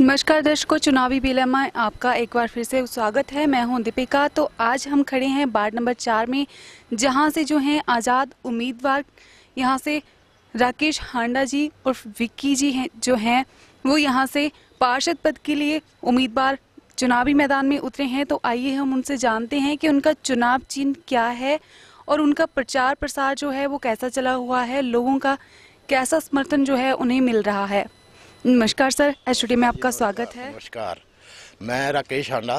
नमस्कार दर्शकों चुनावी बेला में आपका एक बार फिर से स्वागत है मैं हूं दीपिका तो आज हम खड़े हैं वार्ड नंबर चार में जहां से जो हैं आज़ाद उम्मीदवार यहां से राकेश हांडा जी और विक्की जी हैं जो हैं वो यहां से पार्षद पद के लिए उम्मीदवार चुनावी मैदान में उतरे हैं तो आइए हम उनसे जानते हैं कि उनका चुनाव चिन्ह क्या है और उनका प्रचार प्रसार जो है वो कैसा चला हुआ है लोगों का कैसा समर्थन जो है उन्हें मिल रहा है नमस्कार सर एस में आपका स्वागत है नमस्कार मैं राकेश हांडा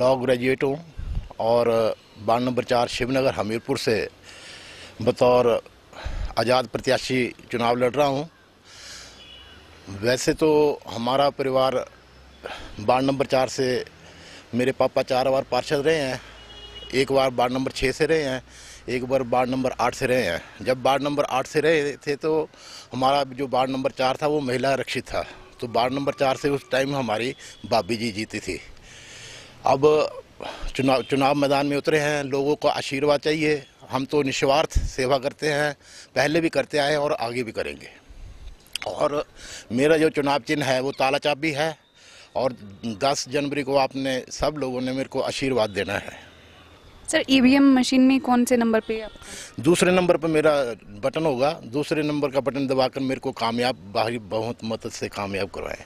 लॉ ग्रेजुएट हूँ और वार्ड नंबर चार शिवनगर हमीरपुर से बतौर आज़ाद प्रत्याशी चुनाव लड़ रहा हूँ वैसे तो हमारा परिवार वार्ड नंबर चार से मेरे पापा चार बार पार्षद रहे हैं एक बार वार्ड नंबर छः से रहे हैं एक बार वार्ड नंबर आठ से रहे हैं जब वार्ड नंबर आठ से रहे थे तो हमारा जो वार्ड नंबर चार था वो महिला रक्षित था तो वार्ड नंबर चार से उस टाइम हमारी भाभी जी जीती थी अब चुनाव चुनाव मैदान में उतरे हैं लोगों को आशीर्वाद चाहिए हम तो निस्वार्थ सेवा करते हैं पहले भी करते आए और आगे भी करेंगे और मेरा जो चुनाव चिन्ह है वो ताला चाबी भी है और 10 जनवरी को आपने सब लोगों ने मेरे को आशीर्वाद देना है सर ईवीएम e मशीन में कौन से नंबर पे आप दूसरे नंबर पे मेरा बटन होगा दूसरे नंबर का बटन दबाकर मेरे को कामयाब बाहरी बहुत मदद से कामयाब करवाएं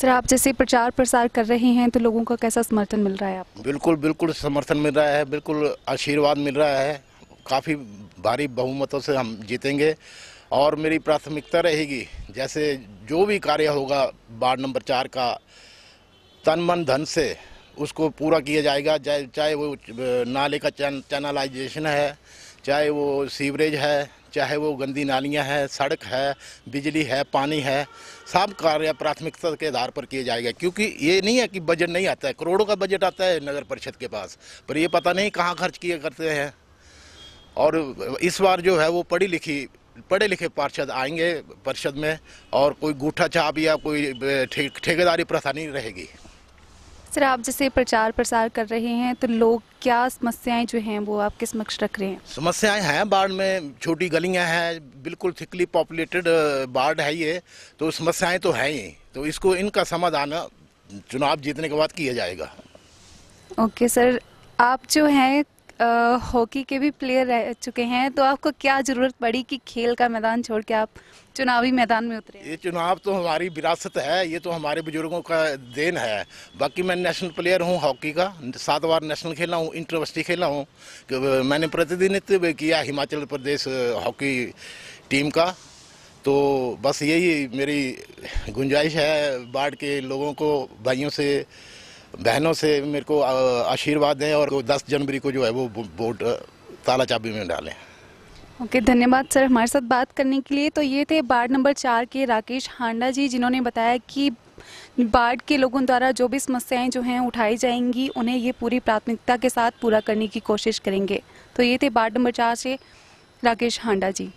सर आप जैसे प्रचार प्रसार कर रहे हैं तो लोगों का कैसा समर्थन मिल रहा है आप बिल्कुल बिल्कुल समर्थन मिल रहा है बिल्कुल आशीर्वाद मिल रहा है काफ़ी भारी बहुमतों से हम जीतेंगे और मेरी प्राथमिकता रहेगी जैसे जो भी कार्य होगा वार्ड नंबर चार का तन मन धन से उसको पूरा किया जाएगा चाहे वो नाले का चैनलाइजेशन है चाहे वो सीवरेज है चाहे वो गंदी नालियां हैं सड़क है बिजली है पानी है सब कार्य प्राथमिकता के आधार पर किए जाएगा क्योंकि ये नहीं है कि बजट नहीं आता है करोड़ों का बजट आता है नगर परिषद के पास पर ये पता नहीं कहाँ खर्च किए करते हैं और इस बार जो है वो पढ़ी लिखी पढ़े लिखे पार्षद आएंगे परिषद में और कोई गूठा छाप या कोई ठेकेदारी प्रथा नहीं रहेगी सर आप जैसे प्रचार प्रसार कर रहे हैं तो लोग क्या समस्याएं जो हैं वो आपके समक्ष रख रहे हैं समस्याएं हैं बाढ़ में छोटी गलियां हैं बिल्कुल थिकली पॉपुलेटेड बाढ़ है ये तो समस्याएं तो हैं ही तो इसको इनका समाधान चुनाव जीतने के बाद किया जाएगा ओके सर आप जो हैं हॉकी के भी प्लेयर रह चुके हैं तो आपको क्या ज़रूरत पड़ी कि खेल का मैदान छोड़ के आप चुनावी मैदान में उतरे ये चुनाव तो हमारी विरासत है ये तो हमारे बुजुर्गों का देन है बाकी मैं नेशनल प्लेयर हूँ हॉकी का सात बार नेशनल खेला हूँ इंटरवर्सिटी खेला हूँ मैंने प्रतिनिधित्व किया हिमाचल प्रदेश हॉकी टीम का तो बस यही मेरी गुंजाइश है बाढ़ के लोगों को भाइयों से बहनों से मेरे को आशीर्वाद दें और दस जनवरी को जो है वो वोट ताला चाबी में डालें ओके okay, धन्यवाद सर हमारे साथ बात करने के लिए तो ये थे वार्ड नंबर चार के राकेश हांडा जी जिन्होंने बताया कि वार्ड के लोगों द्वारा जो भी समस्याएं जो हैं उठाई जाएंगी उन्हें ये पूरी प्राथमिकता के साथ पूरा करने की कोशिश करेंगे तो ये थे वार्ड नंबर चार से राकेश हांडा जी